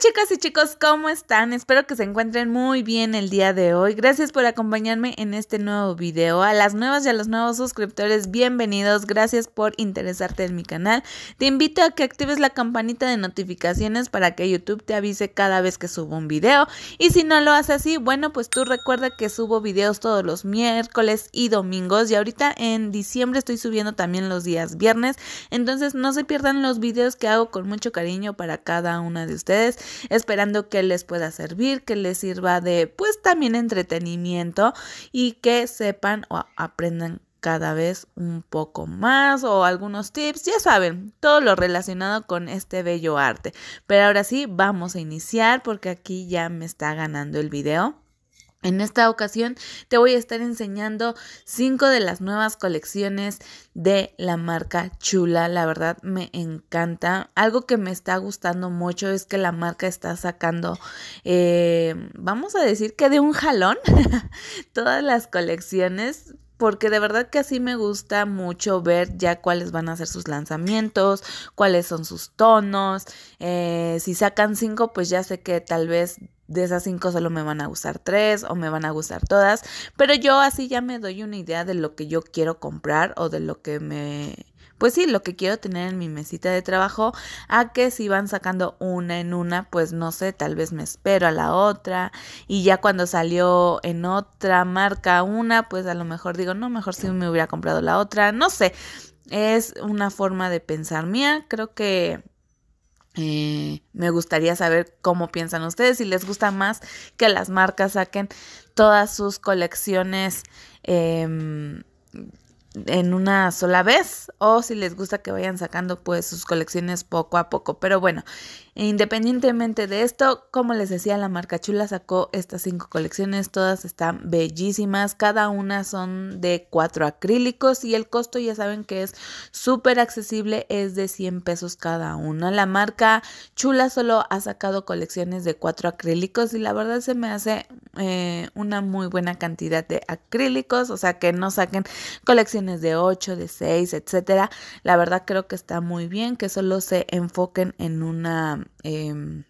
chicas y chicos, ¿cómo están? Espero que se encuentren muy bien el día de hoy. Gracias por acompañarme en este nuevo video. A las nuevas y a los nuevos suscriptores, bienvenidos. Gracias por interesarte en mi canal. Te invito a que actives la campanita de notificaciones para que YouTube te avise cada vez que subo un video. Y si no lo haces así, bueno, pues tú recuerda que subo videos todos los miércoles y domingos. Y ahorita en diciembre estoy subiendo también los días viernes. Entonces no se pierdan los videos que hago con mucho cariño para cada una de ustedes esperando que les pueda servir, que les sirva de pues también entretenimiento y que sepan o aprendan cada vez un poco más o algunos tips, ya saben, todo lo relacionado con este bello arte. Pero ahora sí, vamos a iniciar porque aquí ya me está ganando el video. En esta ocasión te voy a estar enseñando cinco de las nuevas colecciones de la marca Chula. La verdad me encanta. Algo que me está gustando mucho es que la marca está sacando, eh, vamos a decir que de un jalón, todas las colecciones porque de verdad que así me gusta mucho ver ya cuáles van a ser sus lanzamientos, cuáles son sus tonos. Eh, si sacan cinco, pues ya sé que tal vez de esas cinco solo me van a gustar tres o me van a gustar todas, pero yo así ya me doy una idea de lo que yo quiero comprar o de lo que me... Pues sí, lo que quiero tener en mi mesita de trabajo, a que si van sacando una en una, pues no sé, tal vez me espero a la otra y ya cuando salió en otra marca una, pues a lo mejor digo, no, mejor si sí me hubiera comprado la otra, no sé, es una forma de pensar mía, creo que eh, me gustaría saber cómo piensan ustedes, si les gusta más que las marcas saquen todas sus colecciones em, en una sola vez o si les gusta que vayan sacando pues sus colecciones poco a poco. Pero bueno, e independientemente de esto, como les decía, la marca Chula sacó estas cinco colecciones, todas están bellísimas, cada una son de cuatro acrílicos y el costo ya saben que es súper accesible, es de 100 pesos cada una. La marca Chula solo ha sacado colecciones de cuatro acrílicos y la verdad se me hace eh, una muy buena cantidad de acrílicos, o sea que no saquen colecciones de 8, de 6, etcétera. La verdad creo que está muy bien que solo se enfoquen en una Em,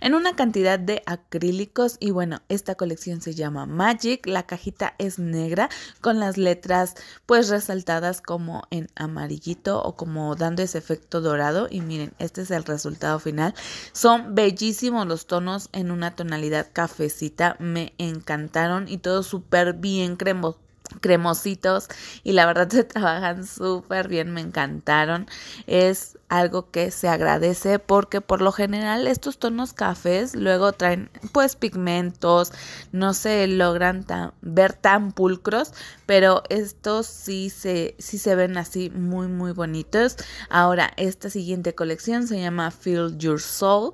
en una cantidad de acrílicos y bueno, esta colección se llama Magic, la cajita es negra con las letras pues resaltadas como en amarillito o como dando ese efecto dorado y miren, este es el resultado final. Son bellísimos los tonos en una tonalidad cafecita, me encantaron y todo súper bien cremoso cremositos y la verdad se trabajan súper bien, me encantaron. Es algo que se agradece porque por lo general estos tonos cafés luego traen pues pigmentos, no se logran tan, ver tan pulcros, pero estos sí se, sí se ven así muy muy bonitos. Ahora esta siguiente colección se llama Feel Your Soul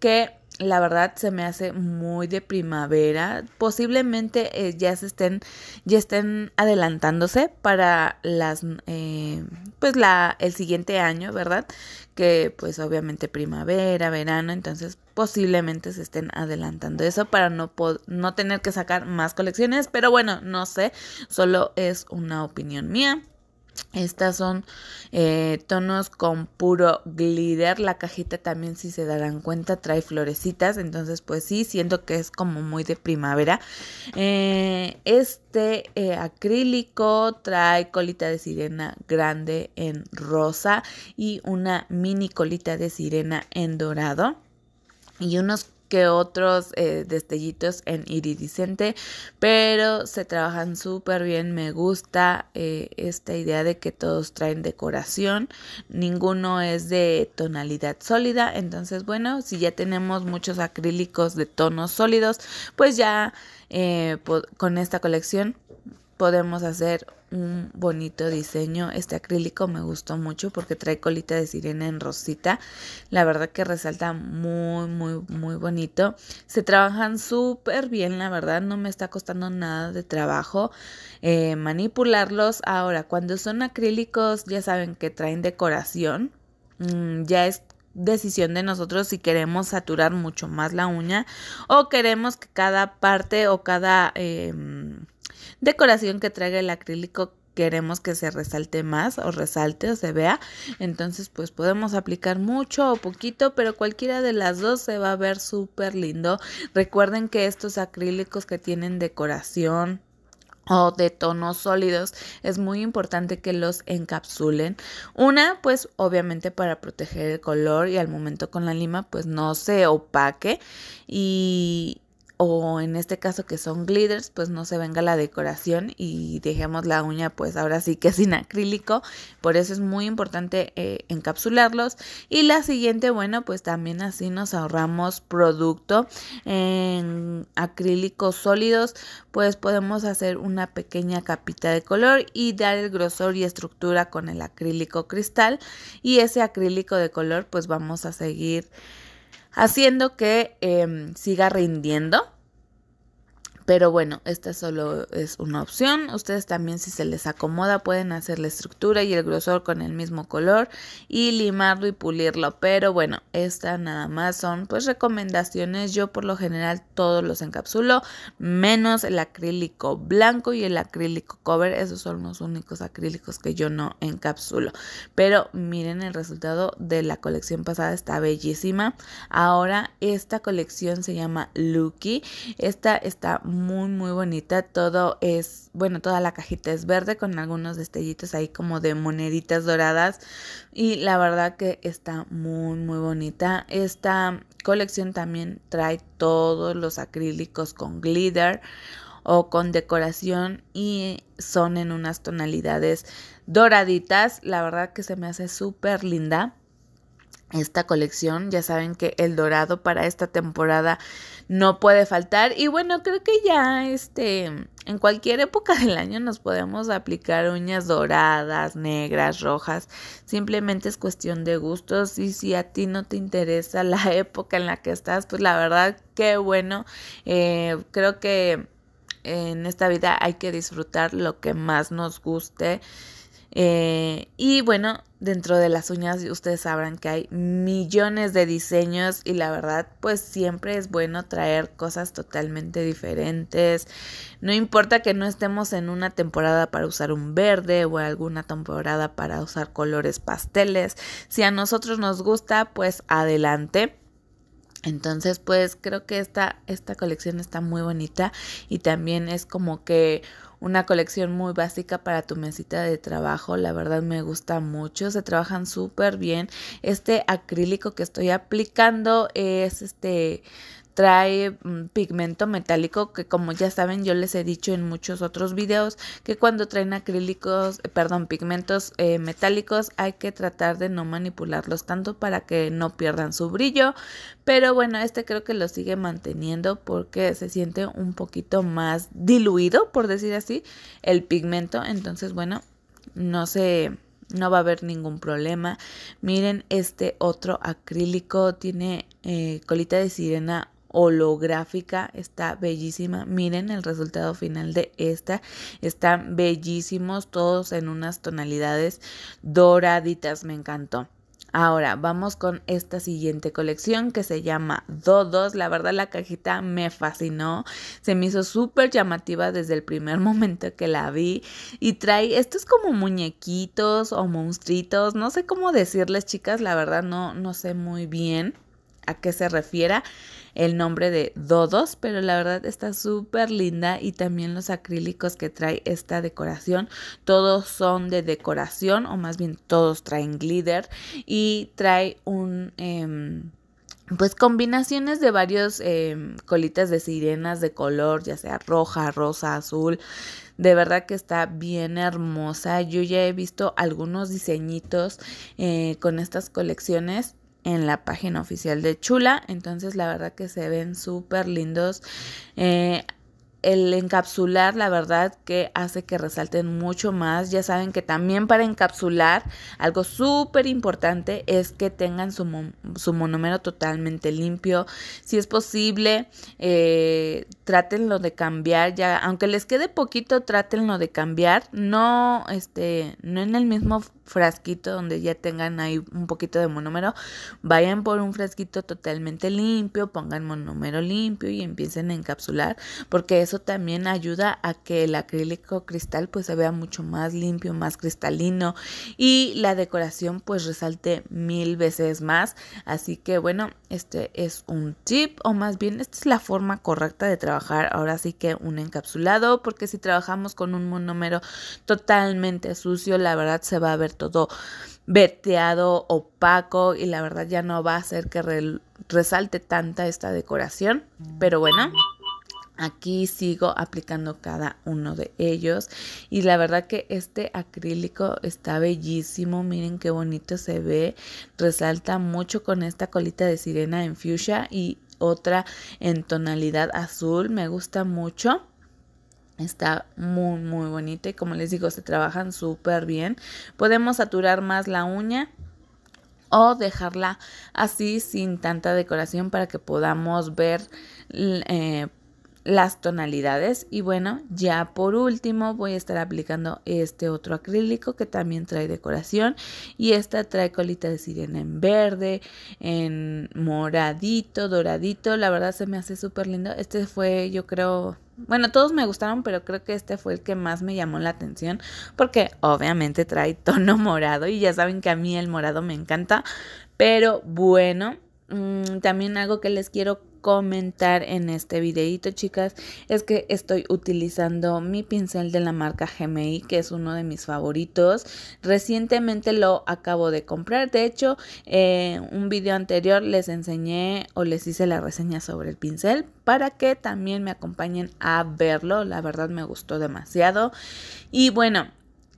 que la verdad se me hace muy de primavera. Posiblemente eh, ya se estén, ya estén adelantándose para las, eh, pues la, el siguiente año, ¿verdad? Que pues obviamente primavera, verano, entonces posiblemente se estén adelantando eso para no, no tener que sacar más colecciones. Pero bueno, no sé, solo es una opinión mía. Estas son eh, tonos con puro glitter. La cajita también, si se darán cuenta, trae florecitas. Entonces, pues sí, siento que es como muy de primavera. Eh, este eh, acrílico trae colita de sirena grande en rosa y una mini colita de sirena en dorado y unos que otros eh, destellitos en iridiscente, pero se trabajan súper bien. Me gusta eh, esta idea de que todos traen decoración, ninguno es de tonalidad sólida. Entonces, bueno, si ya tenemos muchos acrílicos de tonos sólidos, pues ya eh, con esta colección podemos hacer un bonito diseño. Este acrílico me gustó mucho porque trae colita de sirena en rosita. La verdad que resalta muy, muy, muy bonito. Se trabajan súper bien, la verdad. No me está costando nada de trabajo eh, manipularlos. Ahora, cuando son acrílicos, ya saben que traen decoración. Mm, ya es decisión de nosotros si queremos saturar mucho más la uña o queremos que cada parte o cada... Em, decoración que traiga el acrílico queremos que se resalte más o resalte o se vea. Entonces, pues podemos aplicar mucho o poquito, pero cualquiera de las dos se va a ver súper lindo. Recuerden que estos acrílicos que tienen decoración o de tonos sólidos, es muy importante que los encapsulen. Una, pues obviamente para proteger el color y al momento con la lima, pues no se opaque y, o en este caso que son glitters, pues no se venga la decoración y dejemos la uña pues ahora sí que sin acrílico, por eso es muy importante eh, encapsularlos. Y la siguiente, bueno, pues también así nos ahorramos producto en acrílicos sólidos, pues podemos hacer una pequeña capita de color y dar el grosor y estructura con el acrílico cristal y ese acrílico de color pues vamos a seguir haciendo que em, siga rindiendo pero bueno, esta solo es una opción. Ustedes también si se les acomoda pueden hacer la estructura y el grosor con el mismo color y limarlo y pulirlo. Pero bueno, esta nada más son pues recomendaciones. Yo por lo general todos los encapsulo, menos el acrílico blanco y el acrílico cover. Esos son los únicos acrílicos que yo no encapsulo. Pero miren el resultado de la colección pasada, está bellísima. Ahora esta colección se llama Lucky. Esta está muy muy bonita, todo es, bueno, toda la cajita es verde con algunos destellitos ahí como de moneditas doradas y la verdad que está muy muy bonita. Esta colección también trae todos los acrílicos con glitter o con decoración y son en unas tonalidades doraditas, la verdad que se me hace súper linda esta colección. Ya saben que el dorado para esta temporada no puede faltar. Y bueno, creo que ya este, en cualquier época del año nos podemos aplicar uñas doradas, negras, rojas. Simplemente es cuestión de gustos. Y si a ti no te interesa la época en la que estás, pues la verdad, qué bueno. Eh, creo que en esta vida hay que disfrutar lo que más nos guste. Eh, y bueno, dentro de las uñas ustedes sabrán que hay millones de diseños y la verdad pues siempre es bueno traer cosas totalmente diferentes. No importa que no estemos en una temporada para usar un verde o alguna temporada para usar colores pasteles. Si a nosotros nos gusta pues adelante. Entonces, pues creo que esta colección está muy bonita y también es como que una colección muy básica para tu mesita de trabajo. La verdad me gusta mucho, se trabajan súper bien. Este acrílico que estoy aplicando es este trae mm, pigmento metálico que como ya saben yo les he dicho en muchos otros videos que cuando traen acrílicos, eh, perdón, pigmentos eh, metálicos hay que tratar de no manipularlos tanto para que no pierdan su brillo, pero bueno, este creo que lo sigue manteniendo porque se siente un poquito más diluido, por decir así, el pigmento, entonces bueno, no se no va a haber ningún problema. Miren este otro acrílico, tiene eh, colita de sirena holográfica, está bellísima. Miren el resultado final de esta, están bellísimos todos en unas tonalidades doraditas, me encantó. Ahora vamos con esta siguiente colección que se llama Dodos. La verdad la cajita me fascinó, se me hizo súper llamativa desde el primer momento que la vi y trae estos como muñequitos o monstritos, no sé cómo decirles chicas, la verdad no, no sé muy bien a qué se refiera el nombre de Dodos, pero la verdad está súper linda y también los acrílicos que trae esta decoración, todos son de decoración o más bien todos traen glitter y trae un... Em, pues combinaciones de varios em, colitas de sirenas de color, ya sea roja, rosa, azul. De verdad que está bien hermosa. Yo ya he visto algunos diseñitos eh, con estas colecciones en la página oficial de Chula. Entonces la verdad que se ven súper lindos. Eh, el encapsular, la verdad que hace que resalten mucho más. Ya saben que también para encapsular, algo súper importante es que tengan su, su monómero totalmente limpio. Si es posible, eh, tratenlo de cambiar ya, aunque les quede poquito, trátenlo de cambiar, no este, no en el mismo frasquito donde ya tengan ahí un poquito de monómero, vayan por un frasquito totalmente limpio, pongan monómero limpio y empiecen a encapsular, porque eso también ayuda a que el acrílico cristal pues se vea mucho más limpio, más cristalino y la decoración pues resalte mil veces más, así que bueno, este es un tip o más bien esta es la forma correcta de trabajar ahora sí que un encapsulado, porque si trabajamos con un monómero totalmente sucio, la verdad se va a ver todo veteado, opaco y la verdad ya no va a hacer que resalte tanta esta decoración. Pero bueno. Aquí sigo aplicando cada uno de ellos y la verdad que este acrílico está bellísimo, miren qué bonito se ve, resalta mucho con esta colita de sirena en fuchsia y otra en tonalidad azul, me gusta mucho. Está muy muy bonita y como les digo se trabajan súper bien. Podemos saturar más la uña o dejarla así sin tanta decoración para que podamos ver eh, las tonalidades y bueno ya por último voy a estar aplicando este otro acrílico que también trae decoración y esta trae colita de sirena en verde en moradito doradito la verdad se me hace súper lindo este fue yo creo bueno, todos me gustaron, pero creo que este fue el que más me llamó la atención porque obviamente trae tono morado y ya saben que a mí el morado me encanta. Pero bueno, mm, también algo que les quiero comentar en este videito, chicas, es que estoy utilizando mi pincel de la marca GMI, que es uno de mis favoritos. Recientemente lo acabo de comprar. De hecho, en eh, un video anterior les enseñé o les hice la reseña sobre el pincel para que también me acompañen a verlo. La verdad me gustó demasiado. Y bueno,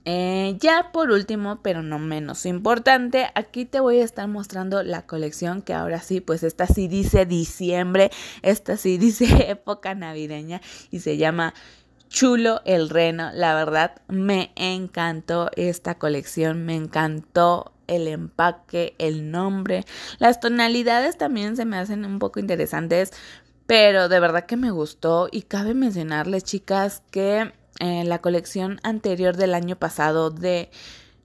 eh, ya por último, pero no menos importante, aquí te voy a estar mostrando la colección que ahora sí, pues esta sí dice diciembre, esta sí dice época navideña y se llama chulo el reno. La verdad, me encantó esta colección, me encantó el empaque, el nombre. Las tonalidades también se me hacen un poco interesantes, pero de verdad que me gustó y cabe mencionarles, chicas, que la colección anterior del año pasado de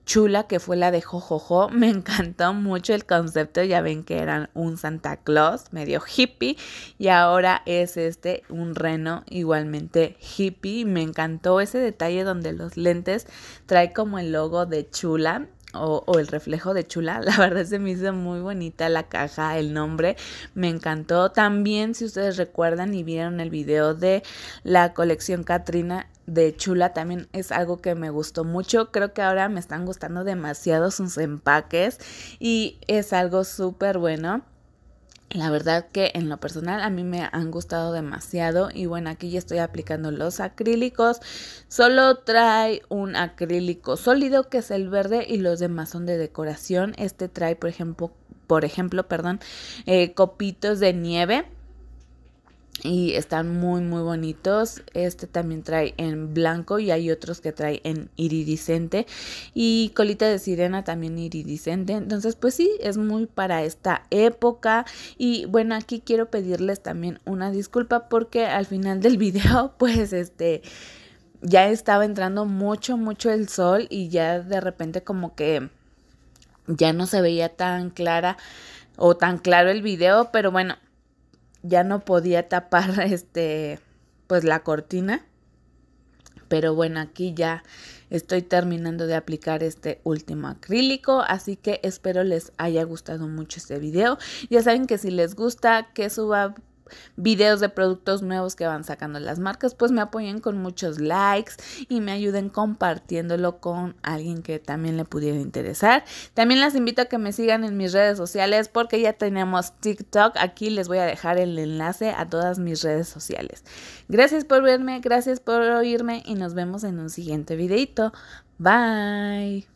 Chula, que fue la de Jojojo, me encantó mucho el concepto, ya ven que era un Santa Claus medio hippie y ahora es este un reno igualmente hippie, me encantó ese detalle donde los lentes trae como el logo de Chula o, o, el reflejo de Chula. La verdad se me hizo muy bonita la caja, el nombre, me encantó. También, si ustedes recuerdan y vieron el video de la colección Katrina, de chula también es algo que me gustó mucho. Creo que ahora me están gustando demasiado sus empaques y es algo súper bueno. La verdad que en lo personal a mí me han gustado demasiado y bueno, aquí ya estoy aplicando los acrílicos. Solo trae un acrílico sólido que es el verde y los demás son de decoración. Este trae, por ejemplo, por ejemplo, perdón, eh, copitos de nieve y están muy muy bonitos este también trae en blanco y hay otros que trae en iridiscente y colita de sirena también iridiscente entonces pues sí es muy para esta época y bueno aquí quiero pedirles también una disculpa porque al final del video pues este ya estaba entrando mucho mucho el sol y ya de repente como que ya no se veía tan clara o tan claro el video, pero bueno, ya no podía tapar este pues la cortina. Pero bueno, aquí ya estoy terminando de aplicar este último acrílico, así que espero les haya gustado mucho este video. Ya saben que si les gusta que suba videos de productos nuevos que van sacando las marcas, pues me apoyen con muchos likes y me ayuden compartiéndolo con alguien que también le pudiera interesar. También las invito a que me sigan en mis redes sociales porque ya tenemos TikTok. Aquí les voy a dejar el enlace a todas mis redes sociales. Gracias por verme, gracias por oírme y nos vemos en un siguiente videito. Bye.